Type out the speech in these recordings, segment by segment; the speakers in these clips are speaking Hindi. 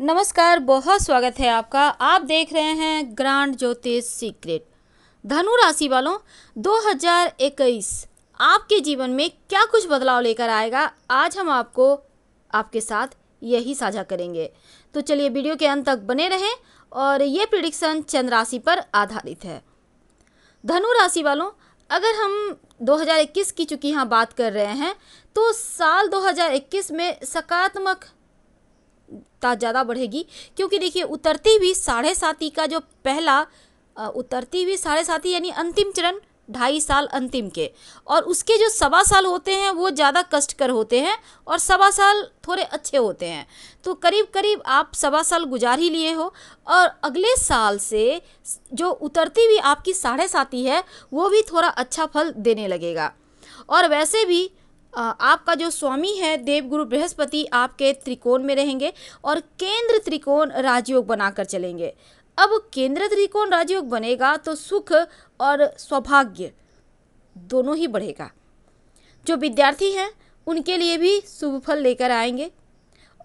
नमस्कार बहुत स्वागत है आपका आप देख रहे हैं ग्रांड ज्योतिष सीक्रेट धनु राशि वालों 2021 आपके जीवन में क्या कुछ बदलाव लेकर आएगा आज हम आपको आपके साथ यही साझा करेंगे तो चलिए वीडियो के अंत तक बने रहें और ये प्रिडिक्शन चंद्र राशि पर आधारित है धनु राशि वालों अगर हम 2021 की चूँकि यहाँ बात कर रहे हैं तो साल 2021 में सकारात्मक ता ज़्यादा बढ़ेगी क्योंकि देखिए उतरती हुई साढ़े साथी का जो पहला उतरती हुई साढ़े साथी यानी अंतिम चरण ढाई साल अंतिम के और उसके जो सवा साल होते हैं वो ज़्यादा कष्टकर होते हैं और सवा साल थोड़े अच्छे होते हैं तो करीब करीब आप सवा साल गुजार ही लिए हो और अगले साल से जो उतरती हुई आपकी साढ़े साथी है वो भी थोड़ा अच्छा फल देने लगेगा और वैसे भी आपका जो स्वामी है देवगुरु बृहस्पति आपके त्रिकोण में रहेंगे और केंद्र त्रिकोण राजयोग बनाकर चलेंगे अब केंद्र त्रिकोण राजयोग बनेगा तो सुख और सौभाग्य दोनों ही बढ़ेगा जो विद्यार्थी हैं उनके लिए भी शुभ फल लेकर आएंगे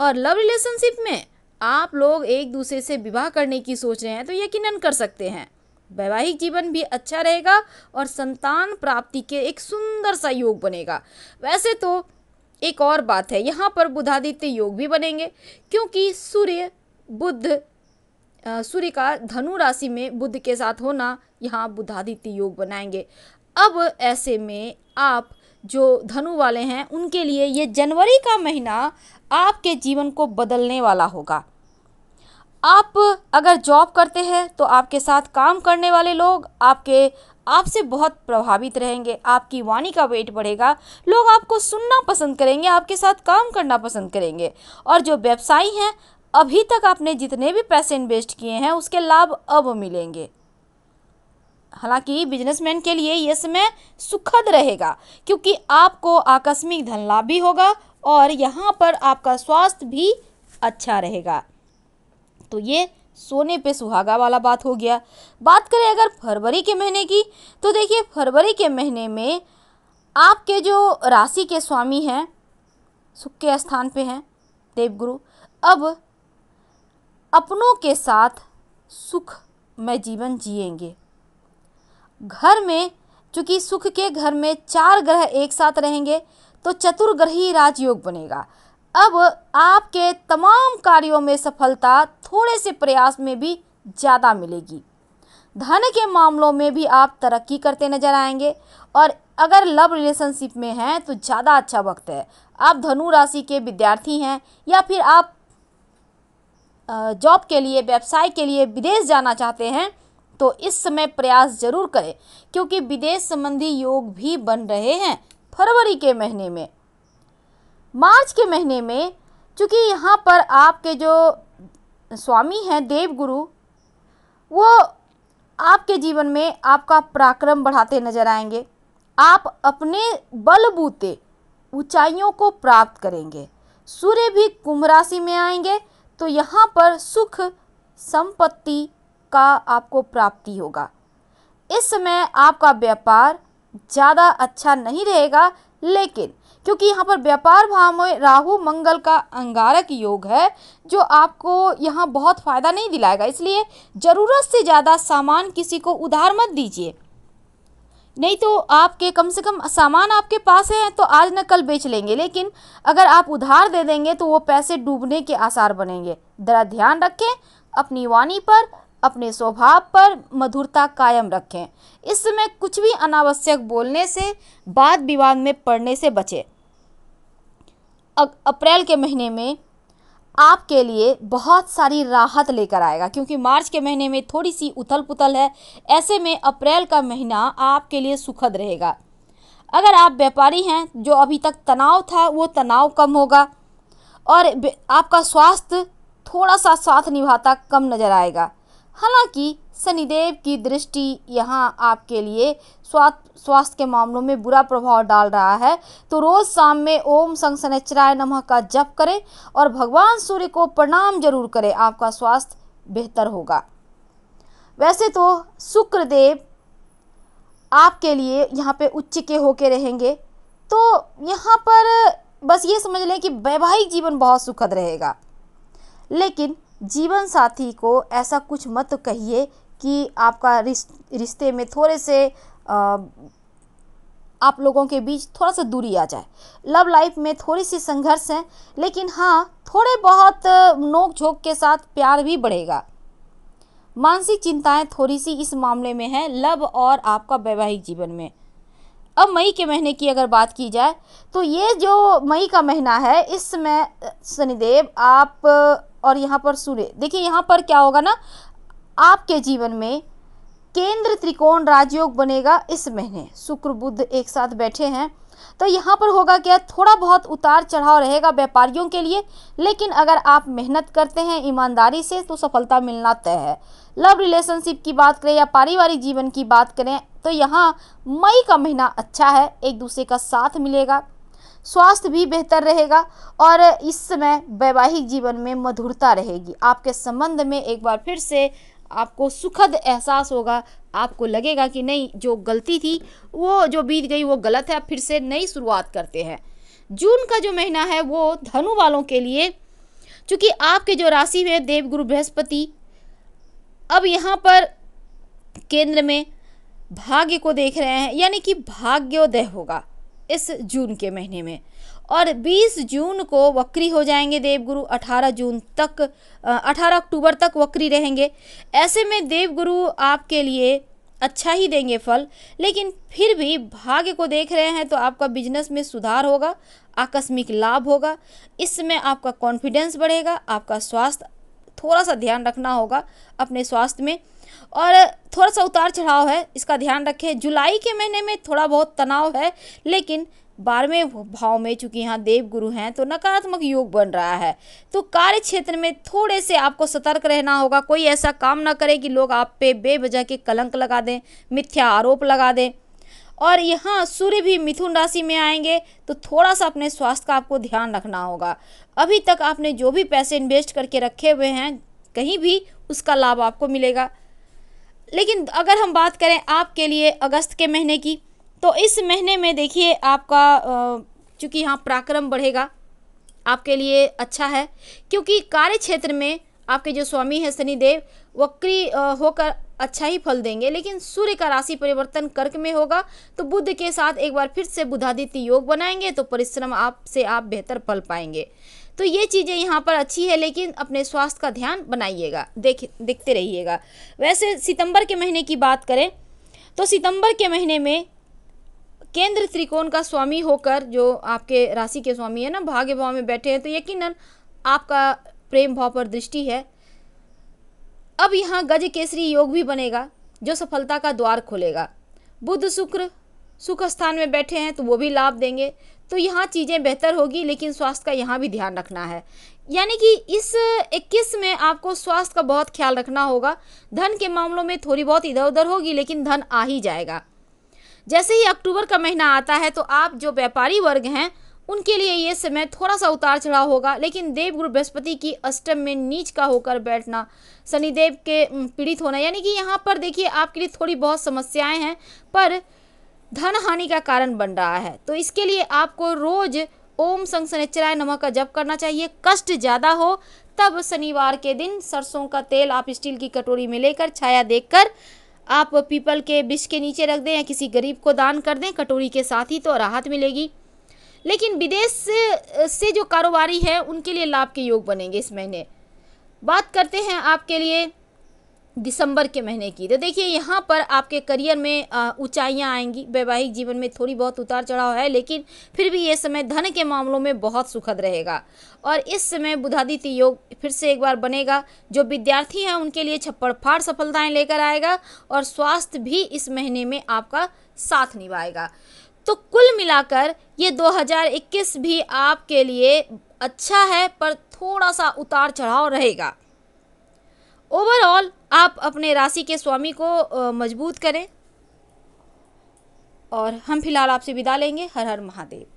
और लव रिलेशनशिप में आप लोग एक दूसरे से विवाह करने की सोच रहे हैं तो यकीनन कर सकते हैं वैवाहिक जीवन भी अच्छा रहेगा और संतान प्राप्ति के एक सुंदर सा योग बनेगा वैसे तो एक और बात है यहाँ पर बुधादित्य योग भी बनेंगे क्योंकि सूर्य बुद्ध सूर्य का धनु राशि में बुद्ध के साथ होना यहाँ बुधादित्य योग बनाएंगे अब ऐसे में आप जो धनु वाले हैं उनके लिए ये जनवरी का महीना आपके जीवन को बदलने वाला होगा आप अगर जॉब करते हैं तो आपके साथ काम करने वाले लोग आपके आपसे बहुत प्रभावित रहेंगे आपकी वाणी का वेट बढ़ेगा लोग आपको सुनना पसंद करेंगे आपके साथ काम करना पसंद करेंगे और जो व्यवसायी हैं अभी तक आपने जितने भी पैसे इन्वेस्ट किए हैं उसके लाभ अब मिलेंगे हालांकि बिजनेसमैन के लिए यह समय सुखद रहेगा क्योंकि आपको आकस्मिक धन लाभ भी होगा और यहाँ पर आपका स्वास्थ्य भी अच्छा रहेगा तो ये सोने पे सुहागा वाला बात हो गया बात करें अगर फरवरी के महीने की तो देखिए फरवरी के महीने में आपके जो राशि के स्वामी हैं सुख के स्थान पे हैं देवगुरु अब अपनों के साथ सुख में जीवन जिएंगे घर में चूँकि सुख के घर में चार ग्रह एक साथ रहेंगे तो चतुर्ग्रही राजयोग बनेगा अब आपके तमाम कार्यों में सफलता थोड़े से प्रयास में भी ज़्यादा मिलेगी धन के मामलों में भी आप तरक्की करते नजर आएंगे और अगर लव रिलेशनशिप में हैं तो ज़्यादा अच्छा वक्त है आप धनु राशि के विद्यार्थी हैं या फिर आप जॉब के लिए व्यवसाय के लिए विदेश जाना चाहते हैं तो इस समय प्रयास जरूर करें क्योंकि विदेश संबंधी योग भी बन रहे हैं फरवरी के महीने में मार्च के महीने में चूँकि यहाँ पर आपके जो स्वामी हैं देवगुरु वो आपके जीवन में आपका पराक्रम बढ़ाते नजर आएंगे आप अपने बलबूते ऊंचाइयों को प्राप्त करेंगे सूर्य भी कुंभ राशि में आएंगे तो यहाँ पर सुख संपत्ति का आपको प्राप्ति होगा इस समय आपका व्यापार ज़्यादा अच्छा नहीं रहेगा लेकिन क्योंकि यहाँ पर व्यापार भाव में राहु मंगल का अंगारक योग है जो आपको यहाँ बहुत फ़ायदा नहीं दिलाएगा इसलिए ज़रूरत से ज़्यादा सामान किसी को उधार मत दीजिए नहीं तो आपके कम से कम सामान आपके पास है तो आज न कल बेच लेंगे लेकिन अगर आप उधार दे देंगे तो वो पैसे डूबने के आसार बनेंगे ज़रा ध्यान रखें अपनी वाणी पर अपने स्वभाव पर मधुरता कायम रखें इस समय कुछ भी अनावश्यक बोलने से वाद विवाद में पड़ने से बचें अप्रैल के महीने में आपके लिए बहुत सारी राहत लेकर आएगा क्योंकि मार्च के महीने में थोड़ी सी उथल पुथल है ऐसे में अप्रैल का महीना आपके लिए सुखद रहेगा अगर आप व्यापारी हैं जो अभी तक तनाव था वो तनाव कम होगा और आपका स्वास्थ्य थोड़ा सा साथ निभाता कम नज़र आएगा हालांकि शनिदेव की दृष्टि यहाँ आपके लिए स्वास्थ्य के मामलों में बुरा प्रभाव डाल रहा है तो रोज़ शाम में ओम संग शनिचराय नमः का जप करें और भगवान सूर्य को प्रणाम जरूर करें आपका स्वास्थ्य बेहतर होगा वैसे तो शुक्रदेव आपके लिए यहाँ पे उच्च के होके रहेंगे तो यहाँ पर बस ये समझ लें कि वैवाहिक जीवन बहुत सुखद रहेगा लेकिन जीवन साथी को ऐसा कुछ मत कहिए कि आपका रिश्ते में थोड़े से आप लोगों के बीच थोड़ा सा दूरी आ जाए लव लाइफ में थोड़ी सी संघर्ष है लेकिन हाँ थोड़े बहुत नोक झोंक के साथ प्यार भी बढ़ेगा मानसिक चिंताएं थोड़ी सी इस मामले में हैं लव और आपका वैवाहिक जीवन में अब मई के महीने की अगर बात की जाए तो ये जो मई का महीना है इसमें शनिदेव आप और यहाँ पर सूर्य देखिए यहाँ पर क्या होगा ना आपके जीवन में केंद्र त्रिकोण राजयोग बनेगा इस महीने शुक्र बुद्ध एक साथ बैठे हैं तो यहाँ पर होगा क्या थोड़ा बहुत उतार चढ़ाव रहेगा व्यापारियों के लिए लेकिन अगर आप मेहनत करते हैं ईमानदारी से तो सफलता मिलना तय है लव रिलेशनशिप की बात करें या पारिवारिक जीवन की बात करें तो यहाँ मई का महीना अच्छा है एक दूसरे का साथ मिलेगा स्वास्थ्य भी बेहतर रहेगा और इस समय वैवाहिक जीवन में मधुरता रहेगी आपके संबंध में एक बार फिर से आपको सुखद एहसास होगा आपको लगेगा कि नहीं जो गलती थी वो जो बीत गई वो गलत है फिर से नई शुरुआत करते हैं जून का जो महीना है वो धनु वालों के लिए चूँकि आपके जो राशि है देवगुरु बृहस्पति अब यहाँ पर केंद्र में भाग्य को देख रहे हैं यानी कि भाग्योदय होगा इस जून के महीने में और 20 जून को वक्री हो जाएंगे देवगुरु 18 जून तक 18 अक्टूबर तक वक्री रहेंगे ऐसे में देवगुरु आपके लिए अच्छा ही देंगे फल लेकिन फिर भी भाग्य को देख रहे हैं तो आपका बिजनेस में सुधार होगा आकस्मिक लाभ होगा इसमें आपका कॉन्फिडेंस बढ़ेगा आपका स्वास्थ्य थोड़ा सा ध्यान रखना होगा अपने स्वास्थ्य में और थोड़ा सा उतार चढ़ाव है इसका ध्यान रखें जुलाई के महीने में थोड़ा बहुत तनाव है लेकिन बारहवें भाव में चूंकि यहाँ देव गुरु हैं तो नकारात्मक योग बन रहा है तो कार्य क्षेत्र में थोड़े से आपको सतर्क रहना होगा कोई ऐसा काम ना करे कि लोग आप पे बेवजह के कलंक लगा दें मिथ्या आरोप लगा दें और यहाँ सूर्य भी मिथुन राशि में आएंगे तो थोड़ा सा अपने स्वास्थ्य का आपको ध्यान रखना होगा अभी तक आपने जो भी पैसे इन्वेस्ट करके रखे हुए हैं कहीं भी उसका लाभ आपको मिलेगा लेकिन अगर हम बात करें आपके लिए अगस्त के महीने की तो इस महीने में देखिए आपका चूँकि यहाँ पराक्रम बढ़ेगा आपके लिए अच्छा है क्योंकि कार्य क्षेत्र में आपके जो स्वामी हैं शनिदेव वक्री होकर अच्छा ही फल देंगे लेकिन सूर्य का राशि परिवर्तन कर्क में होगा तो बुद्ध के साथ एक बार फिर से बुधादित्य योग बनाएंगे तो परिश्रम आपसे आप बेहतर फल पाएंगे तो ये चीज़ें यहाँ पर अच्छी है लेकिन अपने स्वास्थ्य का ध्यान बनाइएगा देख देखते रहिएगा वैसे सितंबर के महीने की बात करें तो सितंबर के महीने में केंद्र त्रिकोण का स्वामी होकर जो आपके राशि के स्वामी है ना भाग्य भाव में बैठे हैं तो यकीनन आपका प्रेम भाव पर दृष्टि है अब यहाँ गज केसरी योग भी बनेगा जो सफलता का द्वार खोलेगा बुध शुक्र सुख स्थान में बैठे हैं तो वो भी लाभ देंगे तो यहाँ चीज़ें बेहतर होगी लेकिन स्वास्थ्य का यहाँ भी ध्यान रखना है यानी कि इस 21 में आपको स्वास्थ्य का बहुत ख्याल रखना होगा धन के मामलों में थोड़ी बहुत इधर उधर होगी लेकिन धन आ ही जाएगा जैसे ही अक्टूबर का महीना आता है तो आप जो व्यापारी वर्ग हैं उनके लिए ये समय थोड़ा सा उतार चढ़ाव होगा लेकिन देवगुरु बृहस्पति की अष्टम में नीच का होकर बैठना शनिदेव के पीड़ित होना यानी कि यहाँ पर देखिए आपके लिए थोड़ी बहुत समस्याएं हैं पर धन हानि का कारण बन रहा है तो इसके लिए आपको रोज़ ओम संग सनेचराय नमक का जप करना चाहिए कष्ट ज़्यादा हो तब शनिवार के दिन सरसों का तेल आप स्टील की कटोरी में लेकर छाया देखकर आप पीपल के बिश के नीचे रख दें या किसी गरीब को दान कर दें कटोरी के साथ ही तो राहत मिलेगी लेकिन विदेश से, से जो कारोबारी है उनके लिए लाभ के योग बनेंगे इस महीने बात करते हैं आपके लिए दिसंबर के महीने की तो देखिए यहाँ पर आपके करियर में ऊंचाइयाँ आएंगी वैवाहिक जीवन में थोड़ी बहुत उतार चढ़ाव है लेकिन फिर भी ये समय धन के मामलों में बहुत सुखद रहेगा और इस समय बुधादित्य योग फिर से एक बार बनेगा जो विद्यार्थी हैं उनके लिए छप्पड़ फाड़ सफलताएँ लेकर आएगा और स्वास्थ्य भी इस महीने में आपका साथ निभाएगा तो कुल मिलाकर ये 2021 भी आपके लिए अच्छा है पर थोड़ा सा उतार चढ़ाव रहेगा ओवरऑल आप अपने राशि के स्वामी को मजबूत करें और हम फिलहाल आपसे विदा लेंगे हर हर महादेव